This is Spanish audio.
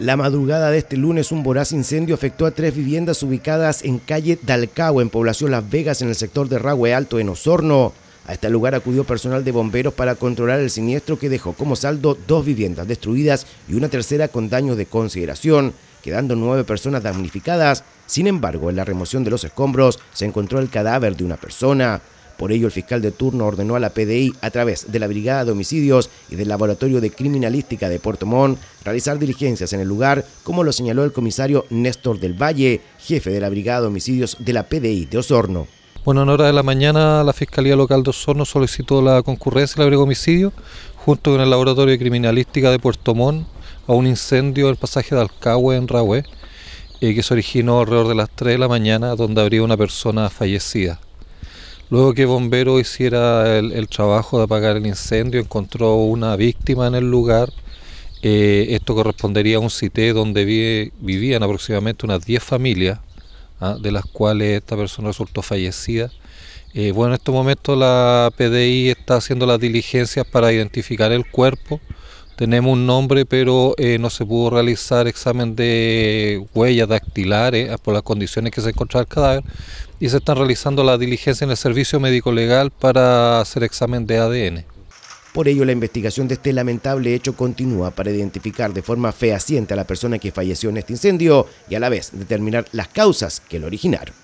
La madrugada de este lunes, un voraz incendio afectó a tres viviendas ubicadas en calle Dalcao, en población Las Vegas, en el sector de Ragüe Alto, en Osorno. A este lugar acudió personal de bomberos para controlar el siniestro que dejó como saldo dos viviendas destruidas y una tercera con daños de consideración, quedando nueve personas damnificadas. Sin embargo, en la remoción de los escombros se encontró el cadáver de una persona. Por ello, el fiscal de turno ordenó a la PDI, a través de la Brigada de Homicidios y del Laboratorio de Criminalística de Puerto Montt, realizar diligencias en el lugar, como lo señaló el comisario Néstor del Valle, jefe de la Brigada de Homicidios de la PDI de Osorno. Bueno, en hora de la mañana la Fiscalía Local de Osorno solicitó la concurrencia de la Brigada de Homicidios junto con el Laboratorio de Criminalística de Puerto Montt a un incendio en el pasaje de Alcagüe en Rahue, eh, que se originó alrededor de las 3 de la mañana, donde habría una persona fallecida. Luego que Bombero hiciera el, trabajo de apagar el incendio, encontró una víctima en el lugar. Eh, esto correspondería a un sitio donde vivían aproximadamente unas 10 familias, ¿ah? de las cuales esta persona resultó fallecida. Eh, bueno, en este momento la PDI está haciendo las diligencias para identificar el cuerpo tenemos un nombre, pero eh, no se pudo realizar examen de huellas dactilares eh, por las condiciones que se encontraba el cadáver y se están realizando la diligencia en el servicio médico legal para hacer examen de ADN. Por ello, la investigación de este lamentable hecho continúa para identificar de forma fehaciente a la persona que falleció en este incendio y a la vez determinar las causas que lo originaron.